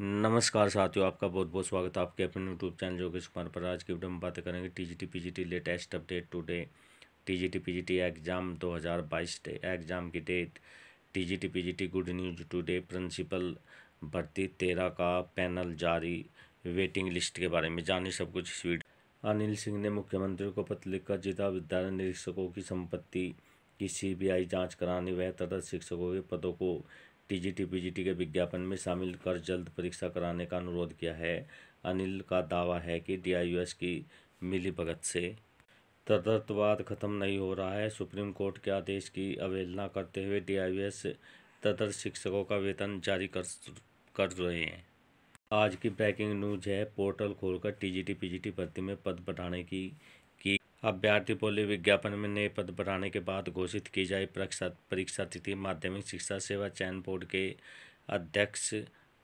नमस्कार साथियों आपका बहुत बहुत स्वागत है आपके अपने यूट्यूब चैनल योगेश कुमार पर आज की वीडियो में बात करेंगे TGT PGT latest update today TGT PGT exam 2022 day exam की date TGT PGT good news today principal भर्ती तेरह का पैनल जारी वेटिंग लिस्ट के बारे में जानी सब कुछ स्वीट अनिल सिंह ने मुख्यमंत्री को पत्र लिखकर जिला विद्यालय निरीक्षकों की संपत्ति की आई जाँच कराने व तथा शिक्षकों के पदों को टीजीटी पीजीटी के विज्ञापन में शामिल कर जल्द परीक्षा कराने का अनुरोध किया है अनिल का दावा है कि डीआईयूएस की मिलीभगत से तदर्थवाद खत्म नहीं हो रहा है सुप्रीम कोर्ट के आदेश की अवहेलना करते हुए डीआईयूएस तदर्थ शिक्षकों का वेतन जारी कर कर रहे हैं आज की ब्रेकिंग न्यूज है पोर्टल खोलकर टीजीटी पीजीटी भर्ती में पद बढ़ाने की अभ्यर्थी बोली विज्ञापन में नए पद बढ़ाने के बाद घोषित की जाए परीक्षा परीक्षा तिथि माध्यमिक शिक्षा सेवा चयन बोर्ड के अध्यक्ष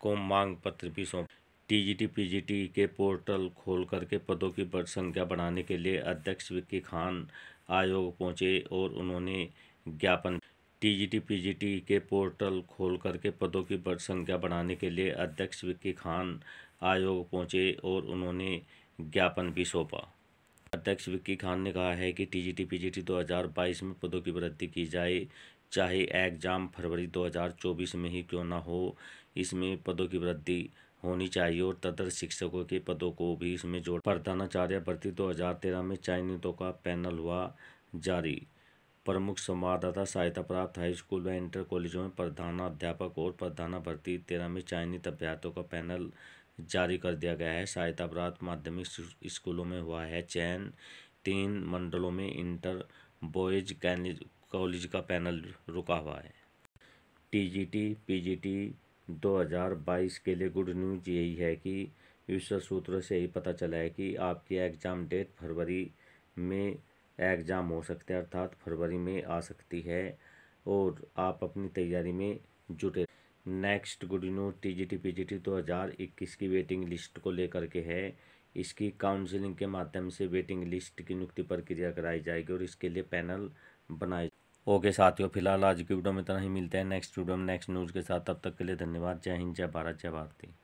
को मांग पत्र भी सौंप टीजीटी पीजीटी के पोर्टल खोल करके पदों की संख्या बढ़ाने के लिए अध्यक्ष विक्की खान आयोग पहुंचे और उन्होंने ज्ञापन टीजीटी पीजीटी के पोर्टल खोल करके पदों की संख्या बढ़ाने के लिए अध्यक्ष विक्की खान आयोग पहुंचे और उन्होंने ज्ञापन भी सौंपा अध्यक्ष विक्की खान ने कहा है कि टी दो हजार बाईस में पदों की वृद्धि की जाए चाहे एग्जाम फरवरी 2024 में ही क्यों ना हो इसमें पदों की वृद्धि होनी चाहिए और तदर शिक्षकों के पदों को भी इसमें जोड़ प्रधानाचार्य भर्ती तेरह में चयनितों का पैनल हुआ जारी प्रमुख संवाददाता सहायता प्राप्त हाई स्कूल व इंटर कॉलेजों में प्रधानाध्यापक और प्रधाना भर्ती तेरह में चयनित अभ्यर्थियों का पैनल जारी कर दिया गया है सहायता प्राप्त माध्यमिक स्कूलों में हुआ है चयन तीन मंडलों में इंटर बॉयज कॉलेज का पैनल रुका हुआ है टीजीटी पीजीटी 2022 के लिए गुड न्यूज यही है कि विश्व सूत्र से ही पता चला है कि आपकी एग्ज़ाम डेट फरवरी में एग्ज़ाम हो सकते हैं अर्थात फरवरी में आ सकती है और आप अपनी तैयारी में जुटे नेक्स्ट गुड न्यूज दो हज़ार इक्कीस की वेटिंग लिस्ट को लेकर के है इसकी काउंसलिंग के माध्यम से वेटिंग लिस्ट की नियुक्ति प्रक्रिया कराई जाएगी और इसके लिए पैनल बनाए ओके साथियों फिलहाल आज की वीडियो में इतना ही मिलते हैं नेक्स्ट वीडियो में नेक्स्ट न्यूज़ के साथ तब तक के लिए धन्यवाद जय हिंद जय भारत जय भारती